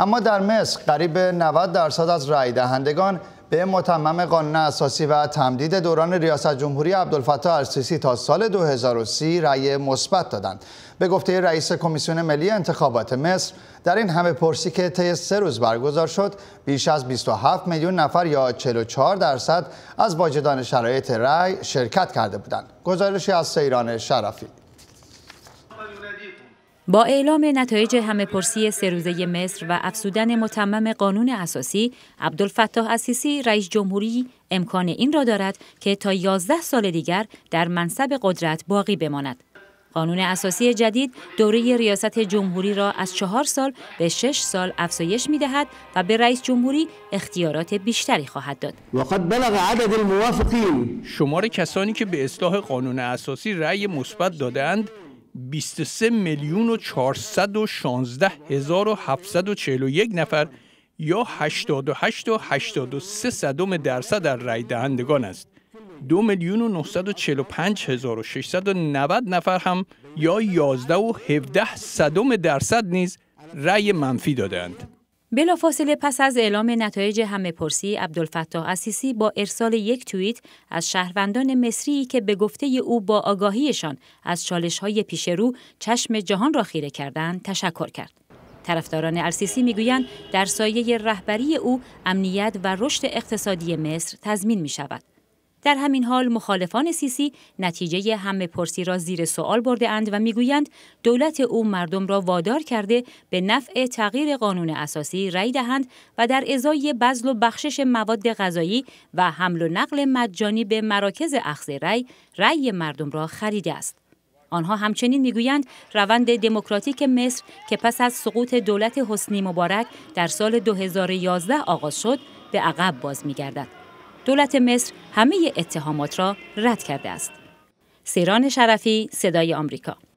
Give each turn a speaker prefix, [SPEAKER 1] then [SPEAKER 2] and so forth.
[SPEAKER 1] اما در مصر قریب 90 درصد از رای دهندگان به متمم قانون اساسی و تمدید دوران ریاست جمهوری عبدالفتاح السیسی تا سال 2030 رأی مثبت دادند به گفته رئیس کمیسیون ملی انتخابات مصر در این همه پرسی که طی سه روز برگزار شد بیش از 27 میلیون نفر یا 44 درصد از واجدان شرایط رأی شرکت کرده بودند گزارشی از سیران شرفی
[SPEAKER 2] با اعلام نتایج همه پرسی سروزه مصر و افسودن متمم قانون اساسی، عبدالفتاح اسیسی رئیس جمهوری امکان این را دارد که تا 11 سال دیگر در منصب قدرت باقی بماند. قانون اساسی جدید دوره ریاست جمهوری را از چهار سال به شش سال افزایش می دهد و به رئیس جمهوری اختیارات بیشتری خواهد داد.
[SPEAKER 3] وقد بلغ عدد شمار کسانی که به اصلاح قانون اساسی رأی مثبت دادند 23 میلیون و 416 هزار و 741 نفر یا 88 و 83 صدم درصد در رای دهندگان است. 2 میلیون و 945 هزار و 690 نفر هم یا 11 و 17 صدم درصد نیز رأی منفی دادند.
[SPEAKER 2] بلافاصله پس از اعلام نتایج همه پرسی عبدالفتاح اسیسی با ارسال یک توییت از شهروندان مصری که به گفته او با آگاهیشان از چالش های پیش رو چشم جهان را خیره کردند تشکر کرد. طرفداران السیسی میگویند در سایه رهبری او امنیت و رشد اقتصادی مصر تضمین می شود. در همین حال مخالفان سیسی نتیجه همه پرسی را زیر سوال برده اند و میگویند دولت او مردم را وادار کرده به نفع تغییر قانون اساسی رأی دهند و در ازای بذل و بخشش مواد غذایی و حمل و نقل مجانی به مراکز اخذ رأی رأی مردم را خریده است. آنها همچنین میگویند روند دموکراتیک مصر که پس از سقوط دولت حسنی مبارک در سال 2011 آغاز شد به عقب باز میگردد دولت مصر همه اتهامات را رد کرده است. سیران شرفی صدای آمریکا